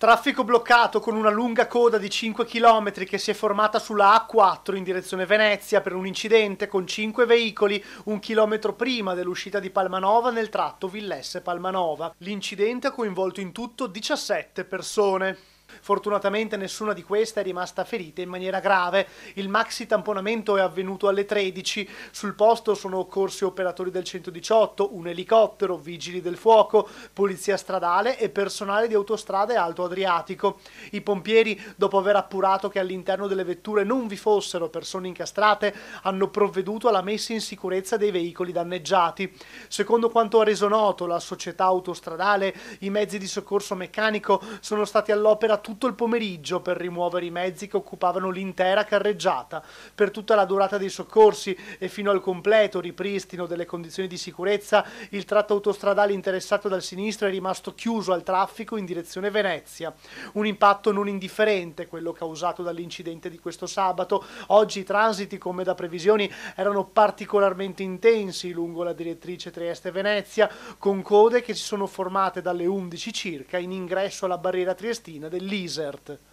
Traffico bloccato con una lunga coda di 5 km che si è formata sulla A4 in direzione Venezia per un incidente con 5 veicoli un chilometro prima dell'uscita di Palmanova nel tratto Villesse-Palmanova. L'incidente ha coinvolto in tutto 17 persone. Fortunatamente nessuna di queste è rimasta ferita in maniera grave. Il maxi tamponamento è avvenuto alle 13. Sul posto sono occorsi operatori del 118, un elicottero, vigili del fuoco, polizia stradale e personale di autostrade Alto Adriatico. I pompieri, dopo aver appurato che all'interno delle vetture non vi fossero persone incastrate, hanno provveduto alla messa in sicurezza dei veicoli danneggiati. Secondo quanto ha reso noto la società autostradale, i mezzi di soccorso meccanico sono stati all'opera tutti tutto il pomeriggio per rimuovere i mezzi che occupavano l'intera carreggiata, per tutta la durata dei soccorsi e fino al completo ripristino delle condizioni di sicurezza, il tratto autostradale interessato dal sinistro è rimasto chiuso al traffico in direzione Venezia. Un impatto non indifferente quello causato dall'incidente di questo sabato. Oggi i transiti, come da previsioni, erano particolarmente intensi lungo la direttrice Trieste-Venezia, con code che si sono formate dalle 11 circa in ingresso alla barriera triestina dell'I desert